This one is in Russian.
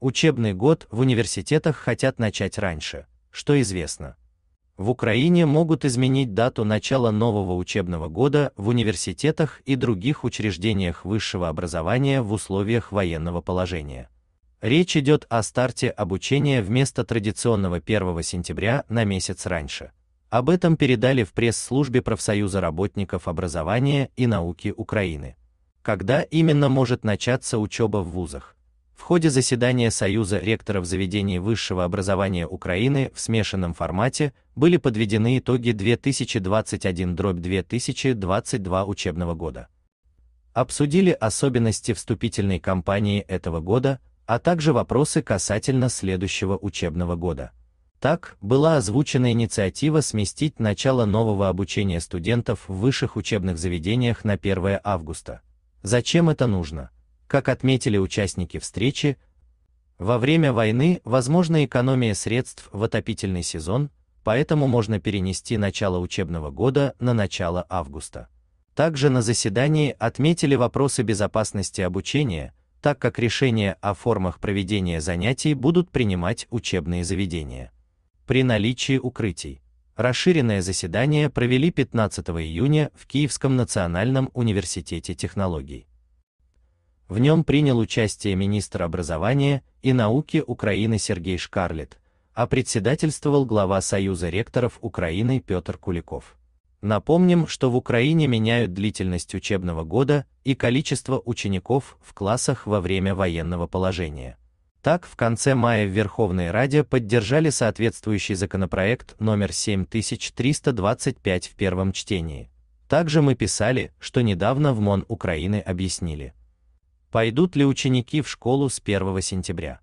Учебный год в университетах хотят начать раньше, что известно. В Украине могут изменить дату начала нового учебного года в университетах и других учреждениях высшего образования в условиях военного положения. Речь идет о старте обучения вместо традиционного 1 сентября на месяц раньше. Об этом передали в пресс-службе профсоюза работников образования и науки Украины. Когда именно может начаться учеба в вузах? В ходе заседания Союза ректоров заведений высшего образования Украины в смешанном формате были подведены итоги 2021-2022 учебного года. Обсудили особенности вступительной кампании этого года, а также вопросы касательно следующего учебного года. Так, была озвучена инициатива сместить начало нового обучения студентов в высших учебных заведениях на 1 августа. Зачем это нужно? Как отметили участники встречи, во время войны возможна экономия средств в отопительный сезон, поэтому можно перенести начало учебного года на начало августа. Также на заседании отметили вопросы безопасности обучения, так как решения о формах проведения занятий будут принимать учебные заведения. При наличии укрытий. Расширенное заседание провели 15 июня в Киевском национальном университете технологий. В нем принял участие министр образования и науки Украины Сергей Шкарлет, а председательствовал глава Союза ректоров Украины Петр Куликов. Напомним, что в Украине меняют длительность учебного года и количество учеников в классах во время военного положения. Так, в конце мая в Верховной Раде поддержали соответствующий законопроект номер 7325 в первом чтении. Также мы писали, что недавно в МОН Украины объяснили, Пойдут ли ученики в школу с 1 сентября?